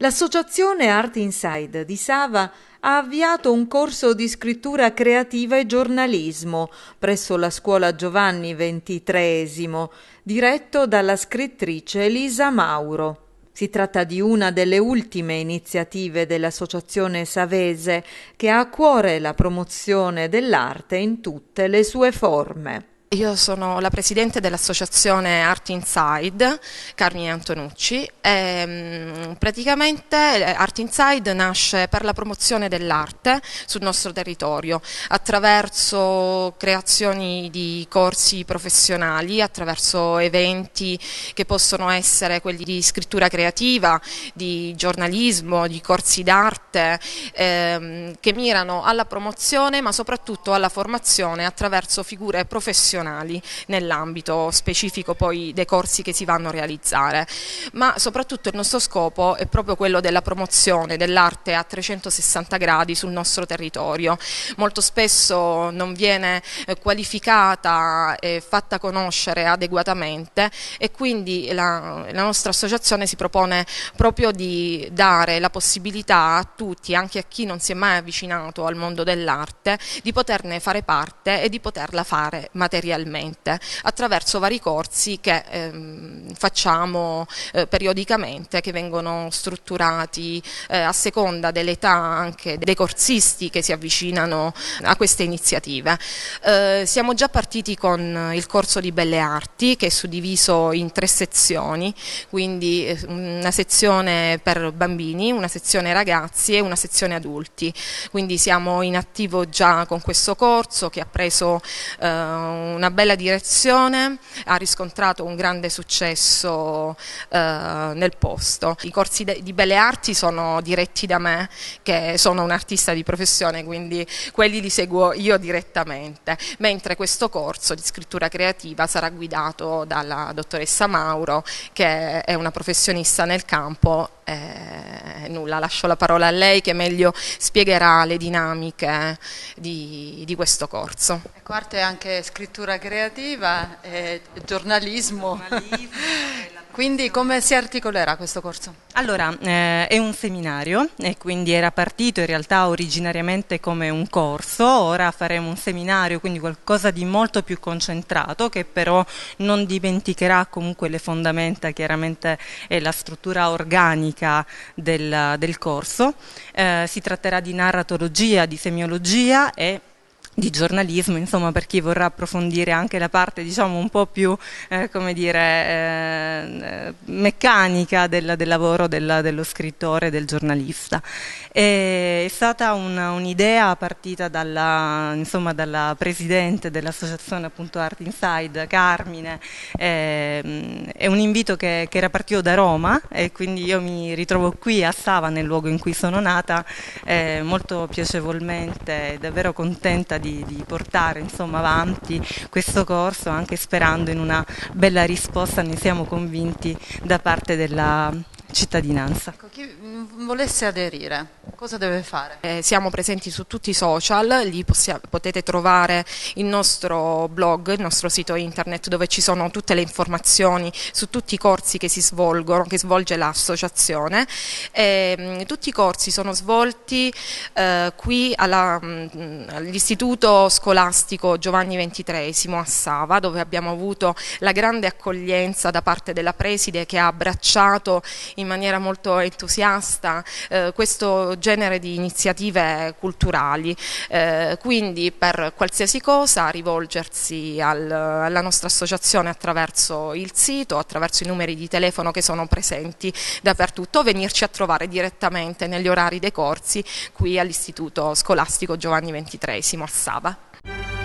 L'associazione Art Inside di Sava ha avviato un corso di scrittura creativa e giornalismo presso la scuola Giovanni XXIII, diretto dalla scrittrice Elisa Mauro. Si tratta di una delle ultime iniziative dell'Associazione Savese che ha a cuore la promozione dell'arte in tutte le sue forme. Io sono la presidente dell'associazione Art Inside, Carmine Antonucci. E, mm, praticamente eh, Art Inside nasce per la promozione dell'arte sul nostro territorio attraverso creazioni di corsi professionali, attraverso eventi che possono essere quelli di scrittura creativa, di giornalismo, di corsi d'arte ehm, che mirano alla promozione ma soprattutto alla formazione attraverso figure professionali professionali nell'ambito specifico poi dei corsi che si vanno a realizzare, ma soprattutto il nostro scopo è proprio quello della promozione dell'arte a 360 gradi sul nostro territorio. Molto spesso non viene eh, qualificata e fatta conoscere adeguatamente e quindi la, la nostra associazione si propone proprio di dare la possibilità a tutti, anche a chi non si è mai avvicinato al mondo dell'arte, di poterne fare parte e di poterla fare materialmente realmente attraverso vari corsi che ehm, facciamo eh, periodicamente, che vengono strutturati eh, a seconda dell'età anche dei corsisti che si avvicinano a queste iniziative. Eh, siamo già partiti con il corso di Belle Arti che è suddiviso in tre sezioni, quindi eh, una sezione per bambini, una sezione ragazzi e una sezione adulti, quindi siamo in attivo già con questo corso che ha preso eh, una bella direzione, ha riscontrato un grande successo eh, nel posto. I corsi di belle arti sono diretti da me, che sono un artista di professione, quindi quelli li seguo io direttamente, mentre questo corso di scrittura creativa sarà guidato dalla dottoressa Mauro, che è una professionista nel campo eh, nulla, lascio la parola a lei che meglio spiegherà le dinamiche di, di questo corso. Ecco, arte è anche scrittura creativa, eh, giornalismo, giornalismo Quindi come si articolerà questo corso? Allora, eh, è un seminario e quindi era partito in realtà originariamente come un corso, ora faremo un seminario, quindi qualcosa di molto più concentrato che però non dimenticherà comunque le fondamenta, chiaramente è la struttura organica del, del corso. Eh, si tratterà di narratologia, di semiologia e di giornalismo, insomma per chi vorrà approfondire anche la parte diciamo un po' più eh, come dire, eh, eh meccanica del, del lavoro del, dello scrittore, del giornalista. E è stata un'idea un partita dalla, insomma, dalla presidente dell'associazione appunto Art Inside, Carmine, eh, è un invito che, che, era partito da Roma e quindi io mi ritrovo qui a Sava nel luogo in cui sono nata, eh, molto piacevolmente, davvero contenta di di, di portare insomma, avanti questo corso anche sperando in una bella risposta, ne siamo convinti, da parte della cittadinanza. Ecco, chi mm, volesse aderire? Cosa deve fare? Eh, siamo presenti su tutti i social, lì potete trovare il nostro blog, il nostro sito internet dove ci sono tutte le informazioni su tutti i corsi che si svolgono, che svolge l'associazione. Eh, tutti i corsi sono svolti eh, qui mm, all'istituto scolastico Giovanni XXIII a Sava dove abbiamo avuto la grande accoglienza da parte della preside che ha abbracciato in maniera molto entusiasta eh, questo genere di iniziative culturali, eh, quindi per qualsiasi cosa rivolgersi al, alla nostra associazione attraverso il sito, attraverso i numeri di telefono che sono presenti dappertutto venirci a trovare direttamente negli orari dei corsi qui all'Istituto Scolastico Giovanni XXIII a Saba.